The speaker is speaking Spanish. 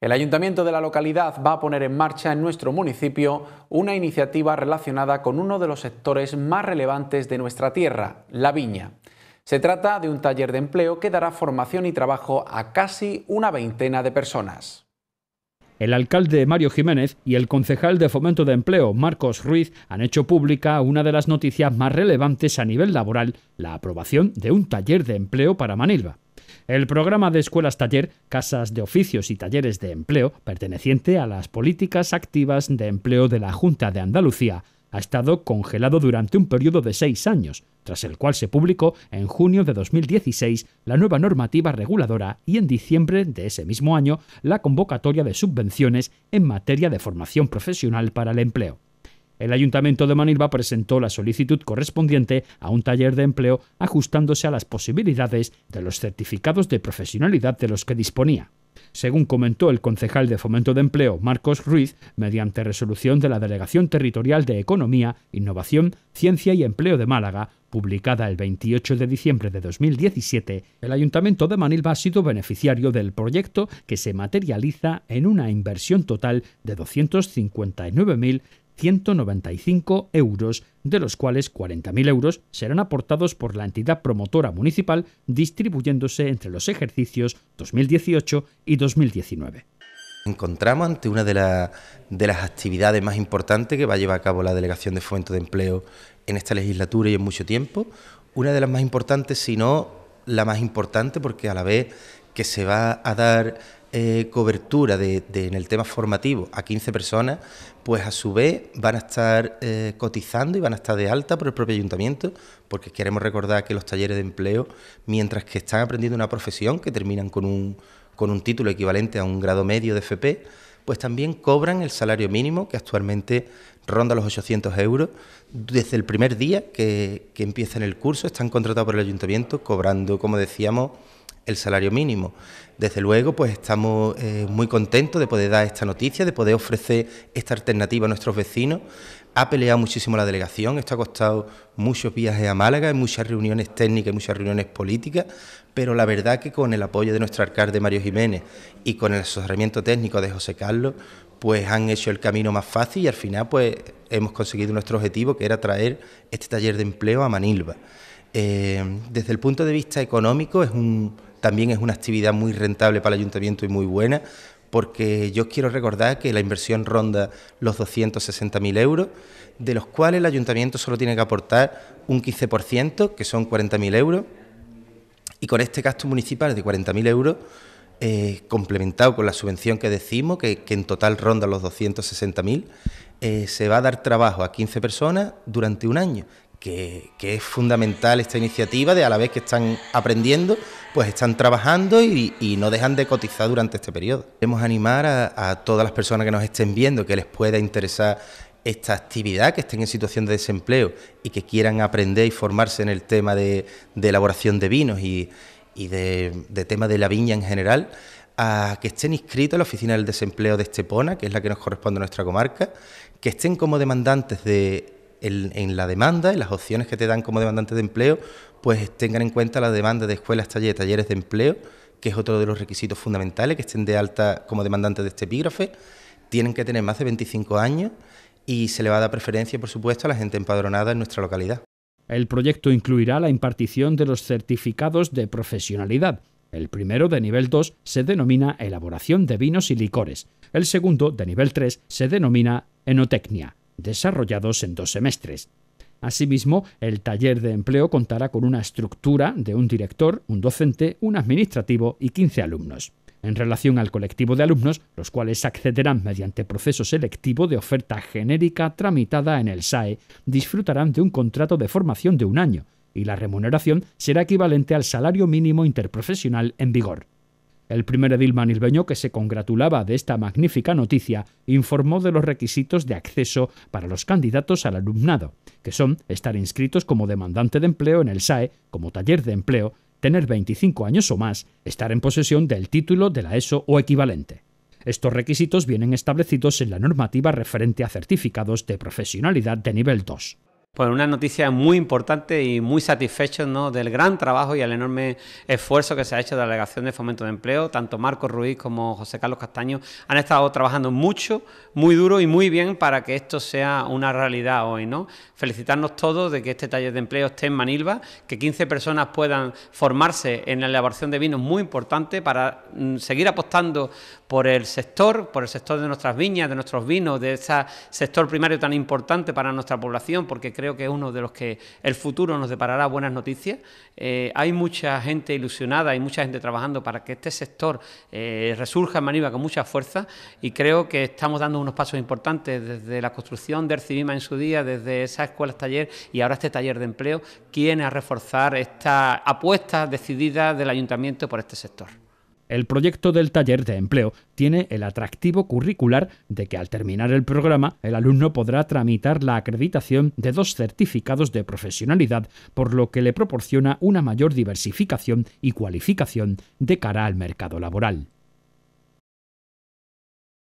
El ayuntamiento de la localidad va a poner en marcha en nuestro municipio una iniciativa relacionada con uno de los sectores más relevantes de nuestra tierra, la viña. Se trata de un taller de empleo que dará formación y trabajo a casi una veintena de personas. El alcalde Mario Jiménez y el concejal de Fomento de Empleo, Marcos Ruiz, han hecho pública una de las noticias más relevantes a nivel laboral, la aprobación de un taller de empleo para Manilva. El programa de escuelas taller, casas de oficios y talleres de empleo, perteneciente a las políticas activas de empleo de la Junta de Andalucía, ha estado congelado durante un periodo de seis años, tras el cual se publicó en junio de 2016 la nueva normativa reguladora y en diciembre de ese mismo año la convocatoria de subvenciones en materia de formación profesional para el empleo. El Ayuntamiento de Manilva presentó la solicitud correspondiente a un taller de empleo ajustándose a las posibilidades de los certificados de profesionalidad de los que disponía. Según comentó el concejal de Fomento de Empleo, Marcos Ruiz, mediante resolución de la Delegación Territorial de Economía, Innovación, Ciencia y Empleo de Málaga, publicada el 28 de diciembre de 2017, el Ayuntamiento de Manilva ha sido beneficiario del proyecto que se materializa en una inversión total de 259.000 195 euros, de los cuales 40.000 euros serán aportados por la entidad promotora municipal distribuyéndose entre los ejercicios 2018 y 2019 encontramos ante una de, de, las actividades más importantes que va a llevar a cabo la Delegación de Fomento de Empleo en esta legislatura y en mucho tiempo. Una de las más importantes, si no la más importante porque a la vez que se va a dar eh, cobertura de, en el tema formativo a 15 personas, pues a su vez van a estar eh, cotizando y van a estar de alta por el propio ayuntamiento, porque queremos recordar que los talleres de empleo, mientras que están aprendiendo una profesión, que terminan con con un título equivalente a un grado medio de FP, pues también cobran el salario mínimo, que actualmente ronda los 800 euros. Desde el primer día que, empiezan el curso, están contratados por el ayuntamiento, cobrando, como decíamos, el salario mínimo. Desde luego, pues estamos eh, muy contentos de poder dar esta noticia, de poder ofrecer esta alternativa a nuestros vecinos. Ha peleado muchísimo la delegación, esto ha costado muchos viajes a Málaga, muchas reuniones técnicas y muchas reuniones políticas, pero la verdad que con el apoyo de nuestro alcalde Mario Jiménez y con el asesoramiento técnico de José Carlos, pues han hecho el camino más fácil y al final pues hemos conseguido nuestro objetivo que era traer este taller de empleo a Manilva. Eh, desde el punto de vista económico es un también es una actividad muy rentable para el ayuntamiento y muy buena, porque yo quiero recordar que la inversión ronda los 260.000 euros, de los cuales el ayuntamiento solo tiene que aportar un 15%, que son 40.000 euros, y con este gasto municipal de 40.000 euros, eh, complementado con la subvención que decimos, que, en total ronda los 260.000, eh, se va a dar trabajo a 15 personas durante un año, que, es fundamental esta iniciativa de a la vez que están aprendiendo, pues están trabajando y, no dejan de cotizar durante este periodo. Queremos animar a, todas las personas que nos estén viendo, que les pueda interesar esta actividad, que estén en situación de desempleo y que quieran aprender y formarse en el tema de, elaboración de vinos y, de, tema de la viña en general, a que estén inscritos en la Oficina del Desempleo de Estepona, que es la que nos corresponde a nuestra comarca, que estén como demandantes de en la demanda, en las opciones que te dan como demandante de empleo, pues tengan en cuenta la demanda de escuelas, talleres, talleres de empleo, que es otro de los requisitos fundamentales, que estén de alta como demandante de este epígrafe, tienen que tener más de 25 años y se le va a dar preferencia, por supuesto, a la gente empadronada en nuestra localidad. El proyecto incluirá la impartición de los certificados de profesionalidad. El primero de nivel 2 se denomina elaboración de vinos y licores. El segundo de nivel 3 se denomina enotecnia desarrollados en dos semestres. Asimismo, el taller de empleo contará con una estructura de un director, un docente, un administrativo y 15 alumnos. En relación al colectivo de alumnos, los cuales accederán mediante proceso selectivo de oferta genérica tramitada en el SAE, disfrutarán de un contrato de formación de un año, y la remuneración será equivalente al salario mínimo interprofesional en vigor. El primer edil manilbeño que se congratulaba de esta magnífica noticia informó de los requisitos de acceso para los candidatos al alumnado, que son estar inscritos como demandante de empleo en el SAE, como taller de empleo, tener 25 años o más, estar en posesión del título de la ESO o equivalente. Estos requisitos vienen establecidos en la normativa referente a certificados de profesionalidad de nivel 2. Pues una noticia muy importante y muy satisfecho ¿no? del gran trabajo y el enorme esfuerzo que se ha hecho de la Delegación de Fomento de Empleo. Tanto Marcos Ruiz como José Carlos Castaño han estado trabajando mucho, muy duro y muy bien para que esto sea una realidad hoy. ¿no? Felicitarnos todos de que este taller de empleo esté en Manilva, que 15 personas puedan formarse en la elaboración de vinos muy importante para mm, seguir apostando por el sector, por el sector de nuestras viñas, de nuestros vinos, de ese sector primario tan importante para nuestra población, porque creo creo que es uno de los que el futuro nos deparará buenas noticias. Eh, hay mucha gente ilusionada, hay mucha gente trabajando para que este sector eh, resurja en Maniva con mucha fuerza y creo que estamos dando unos pasos importantes desde la construcción del CIVIMA en su día, desde esas escuelas taller y ahora este taller de empleo, quienes a reforzar esta apuesta decidida del ayuntamiento por este sector. El proyecto del taller de empleo tiene el atractivo curricular de que al terminar el programa el alumno podrá tramitar la acreditación de dos certificados de profesionalidad, por lo que le proporciona una mayor diversificación y cualificación de cara al mercado laboral.